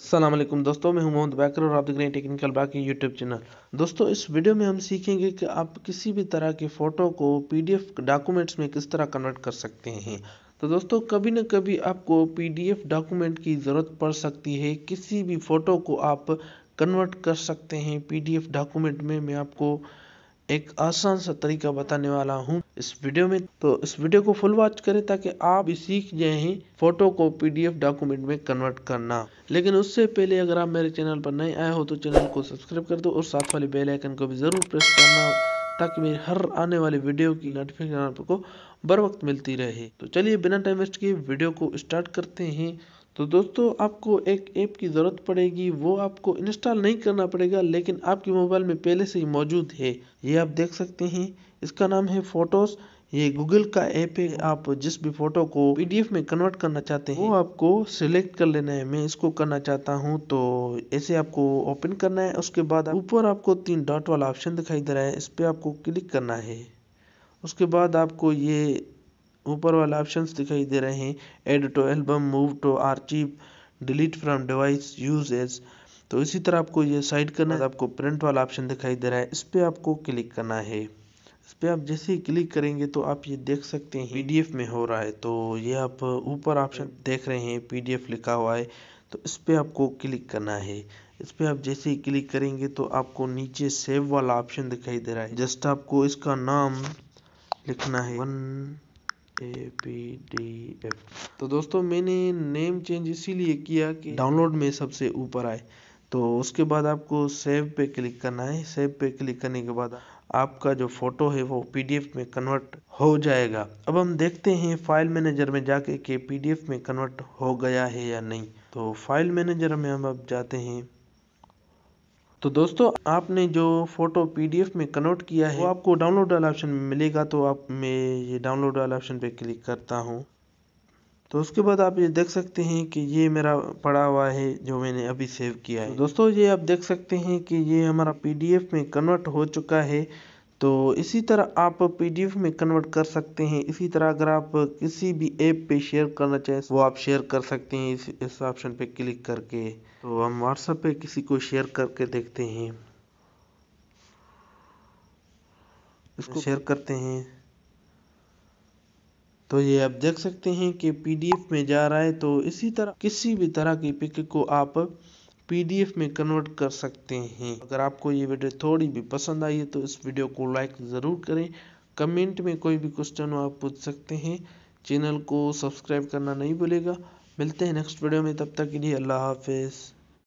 असलम दोस्तों मैं हूं मोहम्मद बैकर और आप देख रहे हैं टेक्निकल बाकी यूट्यूब चैनल दोस्तों इस वीडियो में हम सीखेंगे कि आप किसी भी तरह के फ़ोटो को पीडीएफ डॉक्यूमेंट्स में किस तरह कन्वर्ट कर सकते हैं तो दोस्तों कभी ना कभी आपको पीडीएफ डॉक्यूमेंट की ज़रूरत पड़ सकती है किसी भी फ़ोटो को आप कन्वर्ट कर सकते हैं पीडीएफ डॉक्यूमेंट में मैं आपको एक आसान सा तरीका बताने वाला हूँ इस वीडियो में तो इस वीडियो को फुल वॉच करें ताकि आप सीख जाएं फोटो को पीडीएफ डॉक्यूमेंट में कन्वर्ट करना लेकिन उससे पहले अगर आप मेरे चैनल पर नए आए हो तो चैनल को सब्सक्राइब कर दो और साथ वाले बेल आइकन को भी ज़रूर प्रेस करना ताकि मेरी हर आने वाली वीडियो की नोटिफिकेशन आपको बर वक्त मिलती रहे तो चलिए बिना टाइम वेस्ट किए वीडियो को स्टार्ट करते हैं तो दोस्तों आपको एक ऐप की ज़रूरत पड़ेगी वो आपको इंस्टॉल नहीं करना पड़ेगा लेकिन आपके मोबाइल में पहले से ही मौजूद है ये आप देख सकते हैं इसका नाम है फोटोज़ ये गूगल का ऐप है आप जिस भी फोटो को पीडीएफ में कन्वर्ट करना चाहते हैं वो आपको सिलेक्ट कर लेना है मैं इसको करना चाहता हूँ तो ऐसे आपको ओपन करना है उसके बाद ऊपर आपको तीन डॉट वाला ऑप्शन दिखाई दे रहा है इस पर आपको क्लिक करना है उसके बाद आपको ये ऊपर वाला ऑप्शंस दिखाई दे रहे हैं add to album move to archive delete from device use as तो इसी तरह आपको ये साइड करना है आपको प्रिंट वाला ऑप्शन दिखाई दे रहा है इस पर आपको क्लिक करना है इस पर आप जैसे ही क्लिक करेंगे तो आप ये देख सकते हैं पीडीएफ में हो रहा है तो ये आप ऊपर ऑप्शन देख रहे हैं पीडीएफ लिखा हुआ है तो इस पर आपको क्लिक करना है इस पर आप जैसे ही क्लिक करेंगे तो आपको नीचे सेव वाला ऑप्शन दिखाई दे रहा है जस्ट आपको इसका नाम लिखना है one A P D F तो दोस्तों मैंने नेम चेंज इसीलिए किया कि डाउनलोड में सबसे ऊपर आए तो उसके बाद आपको सेव पे क्लिक करना है सेव पे क्लिक करने के बाद आपका जो फोटो है वो पीडीएफ में कन्वर्ट हो जाएगा अब हम देखते हैं फाइल मैनेजर में जाके कि पीडीएफ में कन्वर्ट हो गया है या नहीं तो फाइल मैनेजर में हम अब जाते हैं तो दोस्तों आपने जो फ़ोटो पीडीएफ में कन्वर्ट किया है वो आपको डाउनलोड वाला ऑप्शन मिलेगा तो आप मैं ये डाउनलोड वाला ऑप्शन पे क्लिक करता हूँ तो उसके बाद आप ये देख सकते हैं कि ये मेरा पड़ा हुआ है जो मैंने अभी सेव किया है तो दोस्तों ये आप देख सकते हैं कि ये हमारा पीडीएफ में कन्वर्ट हो चुका है तो इसी तरह आप पी डी एफ में कन्वर्ट कर सकते हैं इसी तरह अगर आप किसी भी ऐप पे शेयर करना चाहें वो आप शेयर कर सकते हैं इस इस ऑप्शन पे क्लिक करके तो हम व्हाट्सएप पे किसी को शेयर करके देखते हैं इसको शेयर करते हैं तो ये आप देख सकते हैं कि पीडीएफ में जा रहा है तो इसी तरह किसी भी तरह की पिक को आप पीडीएफ में कन्वर्ट कर सकते हैं अगर आपको ये वीडियो थोड़ी भी पसंद आई है तो इस वीडियो को लाइक ज़रूर करें कमेंट में कोई भी क्वेश्चन हो आप पूछ सकते हैं चैनल को सब्सक्राइब करना नहीं भूलेगा मिलते हैं नेक्स्ट वीडियो में तब तक के लिए अल्लाह हाफिज़